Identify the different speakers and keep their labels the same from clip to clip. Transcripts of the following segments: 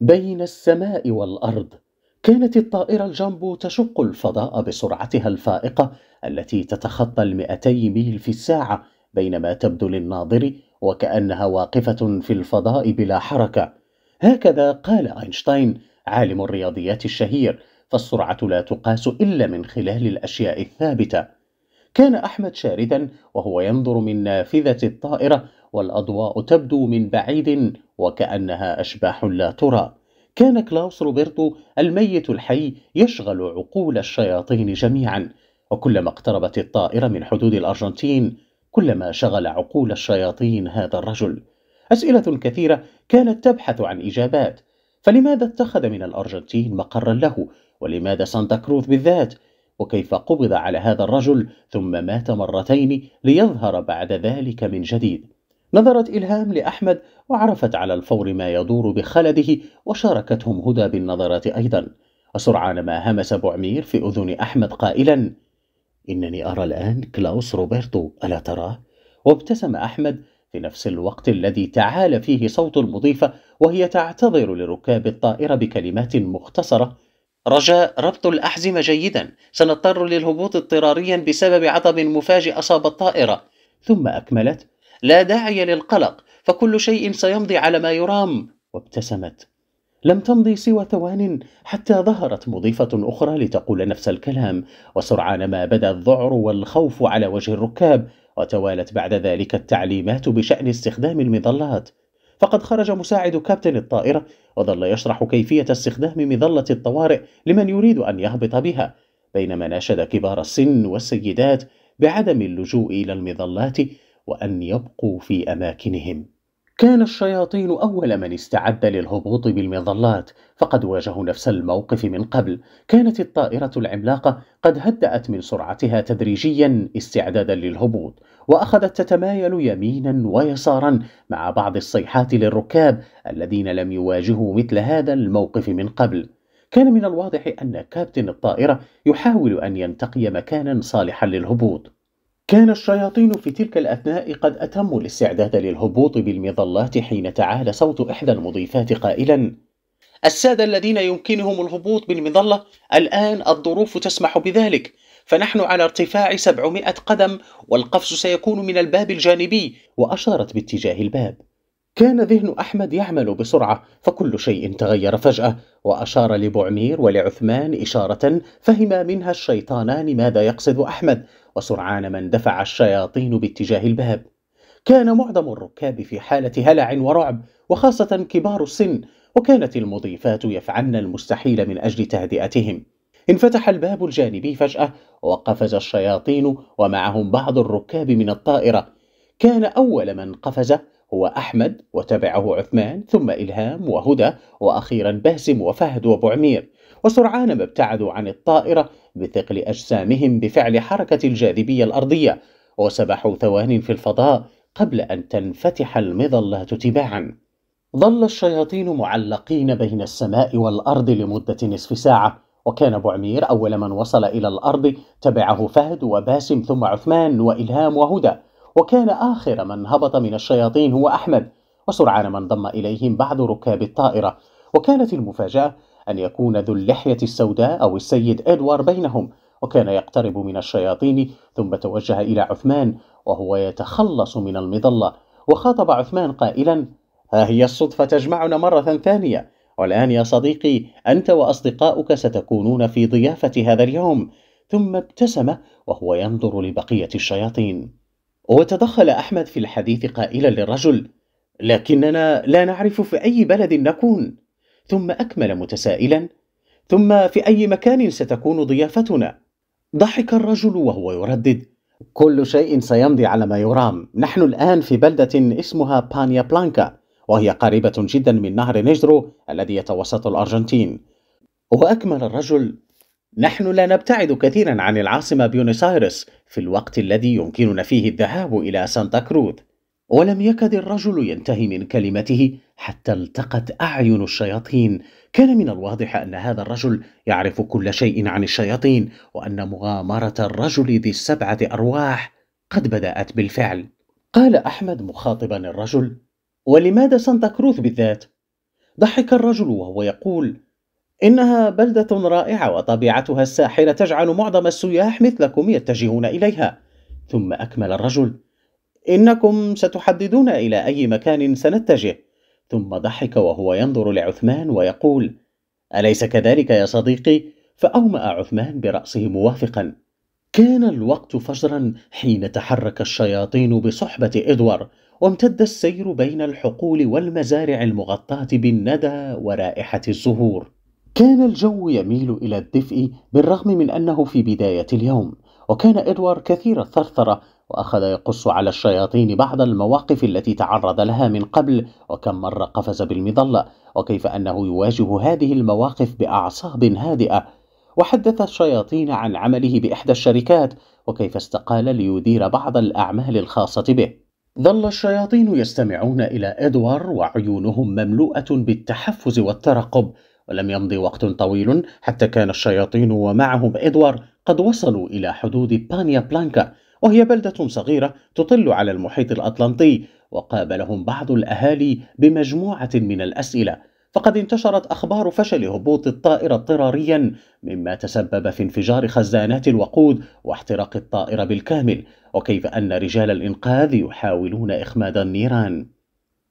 Speaker 1: بين السماء والارض كانت الطائره الجامبو تشق الفضاء بسرعتها الفائقه التي تتخطى المئتي ميل في الساعه بينما تبدو للناظر وكانها واقفه في الفضاء بلا حركه هكذا قال اينشتاين عالم الرياضيات الشهير فالسرعه لا تقاس الا من خلال الاشياء الثابته كان احمد شاردا وهو ينظر من نافذه الطائره والاضواء تبدو من بعيد وكأنها أشباح لا ترى كان كلاوس روبرتو الميت الحي يشغل عقول الشياطين جميعا وكلما اقتربت الطائرة من حدود الأرجنتين كلما شغل عقول الشياطين هذا الرجل أسئلة كثيرة كانت تبحث عن إجابات فلماذا اتخذ من الأرجنتين مقرا له ولماذا سانتا كروز بالذات وكيف قبض على هذا الرجل ثم مات مرتين ليظهر بعد ذلك من جديد نظرت إلهام لأحمد وعرفت على الفور ما يدور بخلده وشاركتهم هدى بالنظرات أيضا وسرعان ما همس بعمير في أذن أحمد قائلا إنني أرى الآن كلاوس روبرتو ألا تراه؟ وابتسم أحمد في نفس الوقت الذي تعالى فيه صوت المضيفة وهي تعتذر لركاب الطائرة بكلمات مختصرة رجاء ربط الأحزمة جيدا سنضطر للهبوط اضطراريا بسبب عطب مفاجئ أصاب الطائرة ثم أكملت لا داعي للقلق فكل شيء سيمضي على ما يرام وابتسمت لم تمضي سوى ثوان حتى ظهرت مضيفة أخرى لتقول نفس الكلام وسرعان ما بدا الذعر والخوف على وجه الركاب وتوالت بعد ذلك التعليمات بشأن استخدام المظلات فقد خرج مساعد كابتن الطائرة وظل يشرح كيفية استخدام مظلة الطوارئ لمن يريد أن يهبط بها بينما ناشد كبار السن والسيدات بعدم اللجوء إلى المظلات وأن يبقوا في أماكنهم كان الشياطين أول من استعد للهبوط بالمظلات فقد واجهوا نفس الموقف من قبل كانت الطائرة العملاقة قد هدأت من سرعتها تدريجيا استعدادا للهبوط وأخذت تتمايل يمينا ويسارا مع بعض الصيحات للركاب الذين لم يواجهوا مثل هذا الموقف من قبل كان من الواضح أن كابتن الطائرة يحاول أن ينتقي مكانا صالحا للهبوط كان الشياطين في تلك الأثناء قد أتموا الاستعداد للهبوط بالمظلات حين تعالى صوت إحدى المضيفات قائلا السادة الذين يمكنهم الهبوط بالمظلة الآن الظروف تسمح بذلك فنحن على ارتفاع 700 قدم والقفز سيكون من الباب الجانبي وأشارت باتجاه الباب كان ذهن أحمد يعمل بسرعة فكل شيء تغير فجأة وأشار لبعمير ولعثمان إشارة فهما منها الشيطانان ماذا يقصد أحمد وسرعان ما اندفع الشياطين باتجاه الباب كان معظم الركاب في حالة هلع ورعب وخاصة كبار السن وكانت المضيفات يفعلن المستحيل من أجل تهدئتهم انفتح الباب الجانبي فجأة وقفز الشياطين ومعهم بعض الركاب من الطائرة كان أول من قفز هو أحمد وتبعه عثمان ثم إلهام وهدى وأخيرا باسم وفهد وبعمير وسرعان ما ابتعدوا عن الطائرة بثقل أجسامهم بفعل حركة الجاذبية الأرضية وسبحوا ثوان في الفضاء قبل أن تنفتح المظلات تباعا ظل الشياطين معلقين بين السماء والأرض لمدة نصف ساعة وكان بعمير أول من وصل إلى الأرض تبعه فهد وباسم ثم عثمان وإلهام وهدى وكان آخر من هبط من الشياطين هو أحمد وسرعان ما انضم إليهم بعض ركاب الطائرة وكانت المفاجأة أن يكون ذو اللحية السوداء أو السيد إدوار بينهم وكان يقترب من الشياطين ثم توجه إلى عثمان وهو يتخلص من المظلة وخاطب عثمان قائلا ها هي الصدفة تجمعنا مرة ثانية والآن يا صديقي أنت وأصدقاؤك ستكونون في ضيافة هذا اليوم ثم ابتسم وهو ينظر لبقية الشياطين وتدخل أحمد في الحديث قائلا للرجل لكننا لا نعرف في أي بلد نكون ثم أكمل متسائلا ثم في أي مكان ستكون ضيافتنا؟ ضحك الرجل وهو يردد كل شيء سيمضي على ما يرام نحن الآن في بلدة اسمها بانيا بلانكا وهي قريبة جدا من نهر نيجرو الذي يتوسط الأرجنتين وأكمل الرجل نحن لا نبتعد كثيرا عن العاصمة بيونس آيرس في الوقت الذي يمكننا فيه الذهاب إلى سانتا كروز ولم يكد الرجل ينتهي من كلمته حتى التقت اعين الشياطين كان من الواضح ان هذا الرجل يعرف كل شيء عن الشياطين وان مغامره الرجل ذي السبعه ارواح قد بدات بالفعل قال احمد مخاطبا الرجل ولماذا سانتا كروث بالذات ضحك الرجل وهو يقول انها بلده رائعه وطبيعتها الساحره تجعل معظم السياح مثلكم يتجهون اليها ثم اكمل الرجل إنكم ستحددون إلى أي مكان سنتجه ثم ضحك وهو ينظر لعثمان ويقول أليس كذلك يا صديقي؟ فأومأ عثمان برأسه موافقا كان الوقت فجرا حين تحرك الشياطين بصحبة إدوار وامتد السير بين الحقول والمزارع المغطاة بالندى ورائحة الزهور كان الجو يميل إلى الدفء بالرغم من أنه في بداية اليوم وكان إدوار كثير الثرثرة وأخذ يقص على الشياطين بعض المواقف التي تعرض لها من قبل وكم مرة قفز بالمظلة وكيف أنه يواجه هذه المواقف بأعصاب هادئة وحدث الشياطين عن عمله بإحدى الشركات وكيف استقال ليدير بعض الأعمال الخاصة به ظل الشياطين يستمعون إلى إدوار وعيونهم مملوءة بالتحفز والترقب ولم يمض وقت طويل حتى كان الشياطين ومعهم إدوار قد وصلوا إلى حدود بانيا بلانكا وهي بلدة صغيرة تطل على المحيط الأطلنطي وقابلهم بعض الأهالي بمجموعة من الأسئلة فقد انتشرت أخبار فشل هبوط الطائرة اضطراريا مما تسبب في انفجار خزانات الوقود واحتراق الطائرة بالكامل وكيف أن رجال الإنقاذ يحاولون إخماد النيران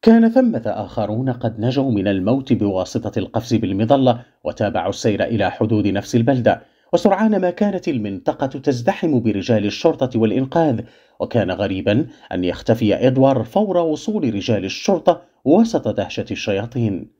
Speaker 1: كان ثمة آخرون قد نجوا من الموت بواسطة القفز بالمظلة وتابعوا السير إلى حدود نفس البلدة وسرعان ما كانت المنطقة تزدحم برجال الشرطة والإنقاذ وكان غريبا أن يختفي إدوار فور وصول رجال الشرطة وسط دهشة الشياطين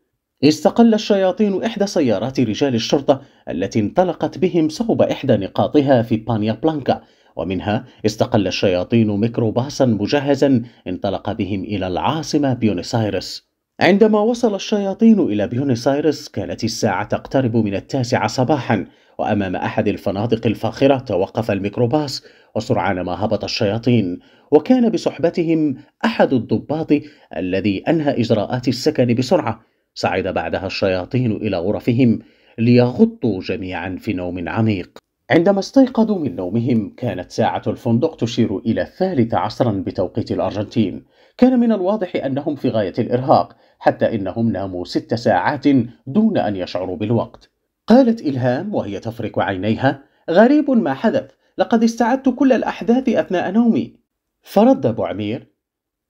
Speaker 1: استقل الشياطين إحدى سيارات رجال الشرطة التي انطلقت بهم صوب إحدى نقاطها في بانيا بلانكا ومنها استقل الشياطين ميكروباصا مجهزا انطلق بهم إلى العاصمة بيونس آيرس عندما وصل الشياطين إلى بيونسايرس كانت الساعة تقترب من التاسعة صباحا وأمام أحد الفنادق الفاخرة توقف الميكروباص وسرعان ما هبط الشياطين وكان بصحبتهم أحد الضباط الذي أنهى إجراءات السكن بسرعة صعد بعدها الشياطين إلى غرفهم ليغطوا جميعا في نوم عميق عندما استيقظوا من نومهم كانت ساعة الفندق تشير إلى الثالثة عصرا بتوقيت الأرجنتين كان من الواضح أنهم في غاية الإرهاق حتى إنهم ناموا ست ساعات دون أن يشعروا بالوقت قالت إلهام وهي تفرك عينيها غريب ما حدث لقد استعدت كل الأحداث أثناء نومي فرد أبو عمير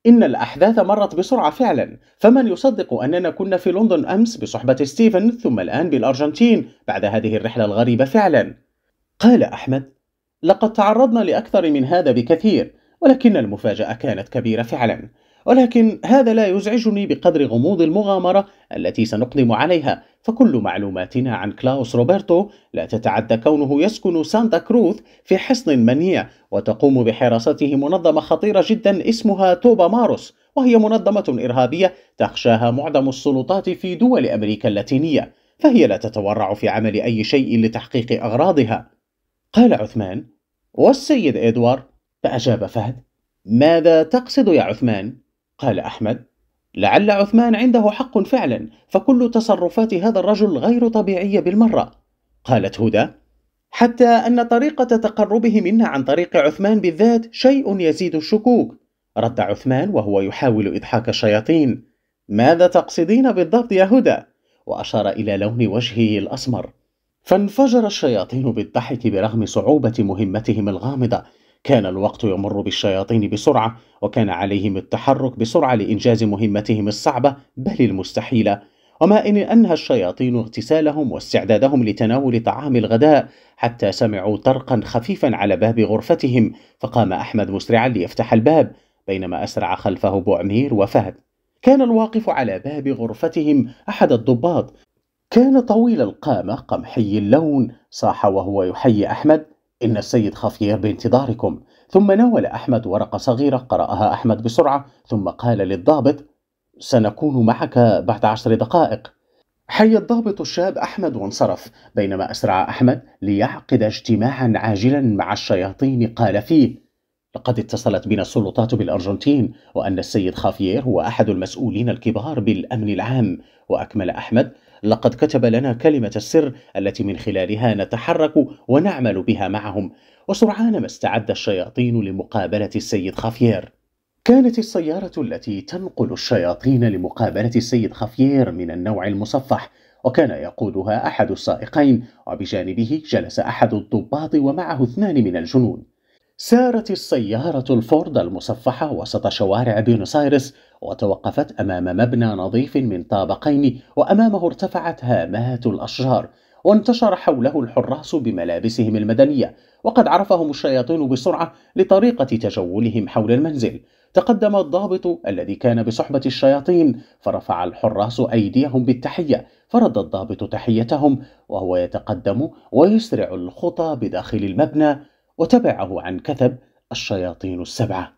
Speaker 1: إن الأحداث مرت بسرعة فعلا فمن يصدق أننا كنا في لندن أمس بصحبة ستيفن ثم الآن بالأرجنتين بعد هذه الرحلة الغريبة فعلا قال أحمد لقد تعرضنا لأكثر من هذا بكثير ولكن المفاجأة كانت كبيرة فعلا ولكن هذا لا يزعجني بقدر غموض المغامرة التي سنقدم عليها فكل معلوماتنا عن كلاوس روبرتو لا تتعدى كونه يسكن سانتا كروث في حصن منيع وتقوم بحراسته منظمة خطيرة جدا اسمها توبا ماروس وهي منظمة إرهابية تخشاها معظم السلطات في دول أمريكا اللاتينية فهي لا تتورع في عمل أي شيء لتحقيق أغراضها قال عثمان والسيد إدوار فأجاب فهد ماذا تقصد يا عثمان؟ قال أحمد: لعل عثمان عنده حق فعلا، فكل تصرفات هذا الرجل غير طبيعية بالمرة. قالت هدى: حتى أن طريقة تقربه منا عن طريق عثمان بالذات شيء يزيد الشكوك. رد عثمان وهو يحاول إضحاك الشياطين: ماذا تقصدين بالضبط يا هدى؟ وأشار إلى لون وجهه الأسمر. فانفجر الشياطين بالضحك برغم صعوبة مهمتهم الغامضة كان الوقت يمر بالشياطين بسرعة وكان عليهم التحرك بسرعة لإنجاز مهمتهم الصعبة بل المستحيلة وما إن أنهى الشياطين اغتسالهم واستعدادهم لتناول طعام الغداء حتى سمعوا طرقا خفيفا على باب غرفتهم فقام أحمد مسرعا ليفتح الباب بينما أسرع خلفه بوعمير وفهد كان الواقف على باب غرفتهم أحد الضباط كان طويل القامة قمحي اللون صاح وهو يحيي أحمد إن السيد خافير بانتظاركم ثم ناول أحمد ورقة صغيرة قرأها أحمد بسرعة ثم قال للضابط سنكون معك بعد عشر دقائق حي الضابط الشاب أحمد وانصرف بينما أسرع أحمد ليعقد اجتماعا عاجلا مع الشياطين قال فيه لقد اتصلت بنا السلطات بالأرجنتين وأن السيد خافيير هو أحد المسؤولين الكبار بالأمن العام وأكمل أحمد لقد كتب لنا كلمة السر التي من خلالها نتحرك ونعمل بها معهم وسرعان ما استعد الشياطين لمقابلة السيد خافيير. كانت السيارة التي تنقل الشياطين لمقابلة السيد خافيير من النوع المصفح وكان يقودها أحد السائقين وبجانبه جلس أحد الضباط ومعه اثنان من الجنود سارت السيارة الفورد المصفحة وسط شوارع بيونس آيرس وتوقفت أمام مبنى نظيف من طابقين وأمامه ارتفعت هامات الأشجار وانتشر حوله الحراس بملابسهم المدنية وقد عرفهم الشياطين بسرعة لطريقة تجولهم حول المنزل تقدم الضابط الذي كان بصحبة الشياطين فرفع الحراس أيديهم بالتحية فرد الضابط تحيتهم وهو يتقدم ويسرع الخطى بداخل المبنى وتبعه عن كثب الشياطين السبعة